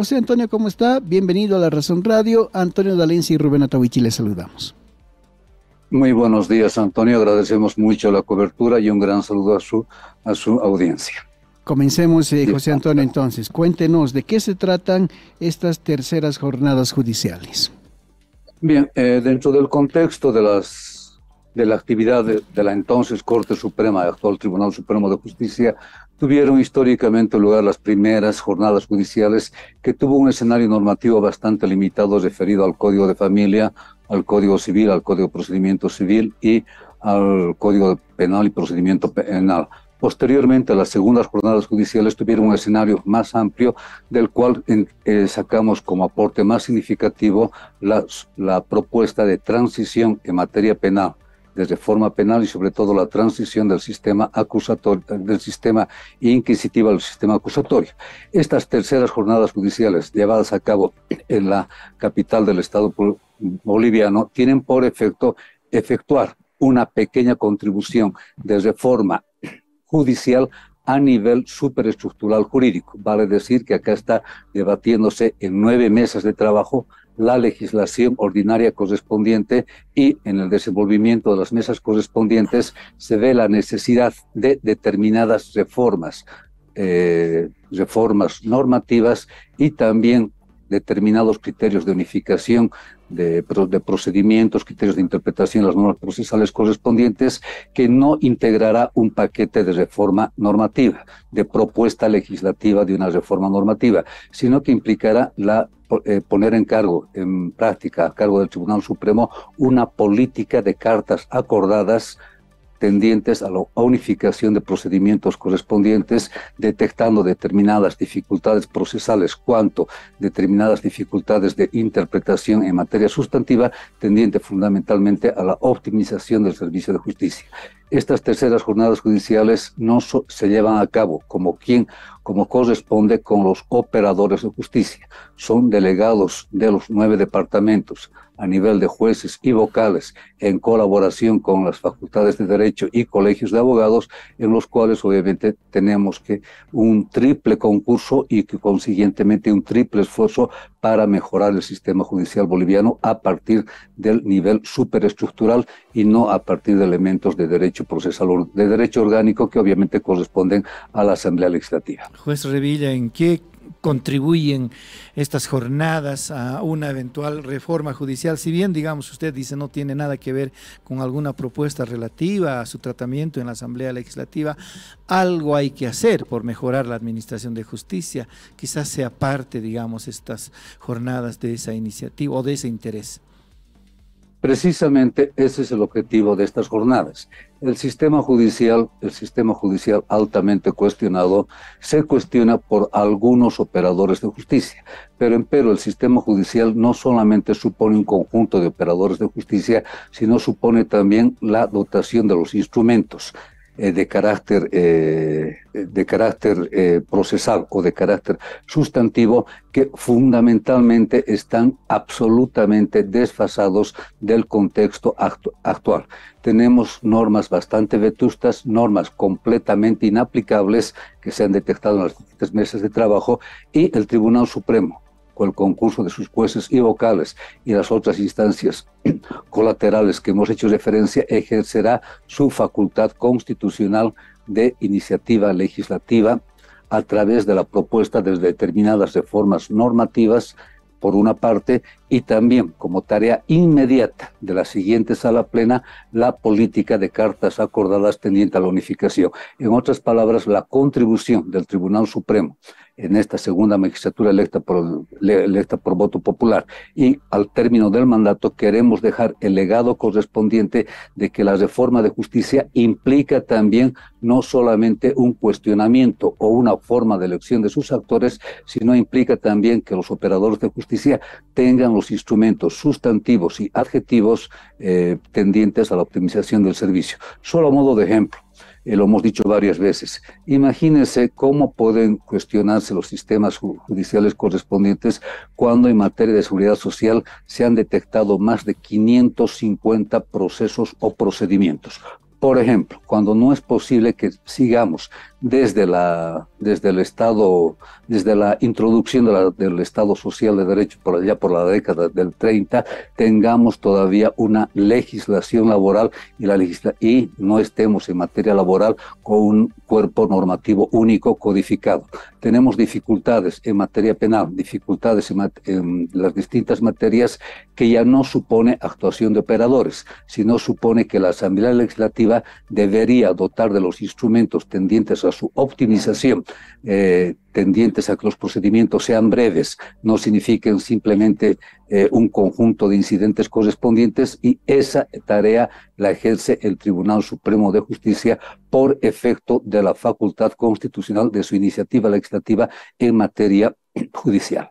José Antonio, ¿cómo está? Bienvenido a La Razón Radio. Antonio Dalencia y Rubén Atahuichi les saludamos. Muy buenos días, Antonio. Agradecemos mucho la cobertura y un gran saludo a su, a su audiencia. Comencemos, eh, José Antonio, entonces. Cuéntenos de qué se tratan estas terceras jornadas judiciales. Bien, eh, dentro del contexto de las de la actividad de, la entonces Corte Suprema, actual Tribunal Supremo de Justicia, tuvieron históricamente lugar las primeras jornadas judiciales que tuvo un escenario normativo bastante limitado referido al Código de Familia, al Código Civil, al Código de Procedimiento Civil y al Código Penal y Procedimiento Penal. Posteriormente, las segundas jornadas judiciales tuvieron un escenario más amplio, del cual eh, sacamos como aporte más significativo la propuesta de transición en materia penal de reforma penal y sobre todo la transición del sistema acusatorio, del sistema inquisitivo al sistema acusatorio. Estas terceras jornadas judiciales llevadas a cabo en la capital del Estado boliviano tienen por efecto efectuar una pequeña contribución de reforma judicial a nivel superestructural jurídico. Vale decir que acá está debatiéndose en nueve mesas de trabajo la legislación ordinaria correspondiente y en el desenvolvimiento de las mesas correspondientes se ve la necesidad de determinadas reformas, eh, reformas normativas y también determinados criterios de unificación de, procedimientos, criterios de interpretación, las normas procesales correspondientes, que no integrará un paquete de reforma normativa, de propuesta legislativa de una reforma normativa, sino que implicará la eh, poner en cargo, en práctica, a cargo del Tribunal Supremo, una política de cartas acordadas tendientes a la unificación de procedimientos correspondientes, detectando determinadas dificultades procesales cuanto determinadas dificultades de interpretación en materia sustantiva, tendiente fundamentalmente a la optimización del servicio de justicia. Estas terceras jornadas judiciales no se llevan a cabo como quien como corresponde con los operadores de justicia. Son delegados de los nueve departamentos a nivel de jueces y vocales en colaboración con las facultades de derecho y colegios de abogados, en los cuales obviamente tenemos que un triple concurso y que consiguientemente un triple esfuerzo para mejorar el sistema judicial boliviano a partir del nivel superestructural y no a partir de elementos de derecho procesal, de derecho orgánico que obviamente corresponden a la Asamblea Legislativa. Juez Revilla, ¿en qué contribuyen estas jornadas a una eventual reforma judicial, si bien, digamos, usted dice no tiene nada que ver con alguna propuesta relativa a su tratamiento en la Asamblea Legislativa, algo hay que hacer por mejorar la administración de justicia, quizás sea parte, digamos, estas jornadas de esa iniciativa o de ese interés. Precisamente ese es el objetivo de estas jornadas. El sistema judicial, el sistema judicial altamente cuestionado, se cuestiona por algunos operadores de justicia. Pero, empero, el sistema judicial no solamente supone un conjunto de operadores de justicia, sino supone también la dotación de los instrumentos, eh, de carácter, eh, de carácter eh, procesal o de carácter sustantivo que fundamentalmente están absolutamente desfasados del contexto actual. Tenemos normas bastante vetustas, normas completamente inaplicables que se han detectado en las distintas mesas de trabajo y el Tribunal Supremo con el concurso de sus jueces y vocales y las otras instancias colaterales que hemos hecho referencia, ejercerá su facultad constitucional de iniciativa legislativa a través de la propuesta de determinadas reformas normativas, por una parte, y también como tarea inmediata de la siguiente sala plena la política de cartas acordadas tendiente a la unificación. En otras palabras, la contribución del Tribunal Supremo en esta segunda magistratura electa por, electa por voto popular. Y al término del mandato queremos dejar el legado correspondiente de que la reforma de justicia implica también no solamente un cuestionamiento o una forma de elección de sus actores, sino implica también que los operadores de justicia tengan los instrumentos sustantivos y adjetivos eh, tendientes a la optimización del servicio. Solo a modo de ejemplo, eh, lo hemos dicho varias veces, imagínense cómo pueden cuestionarse los sistemas judiciales correspondientes cuando en materia de seguridad social se han detectado más de 550 procesos o procedimientos. Por ejemplo, cuando no es posible que sigamos desde, la, desde el Estado, desde la introducción del Estado Social de Derecho por allá por la década del 30, tengamos todavía una legislación laboral y, la y no estemos en materia laboral con un cuerpo normativo único codificado tenemos dificultades en materia penal, dificultades en, las distintas materias que ya no supone actuación de operadores, sino supone que la Asamblea Legislativa debería dotar de los instrumentos tendientes a su optimización eh, tendientes a que los procedimientos sean breves, no signifiquen simplemente eh, un conjunto de incidentes correspondientes y esa tarea la ejerce el Tribunal Supremo de Justicia por efecto de la facultad constitucional de su iniciativa legislativa en materia judicial.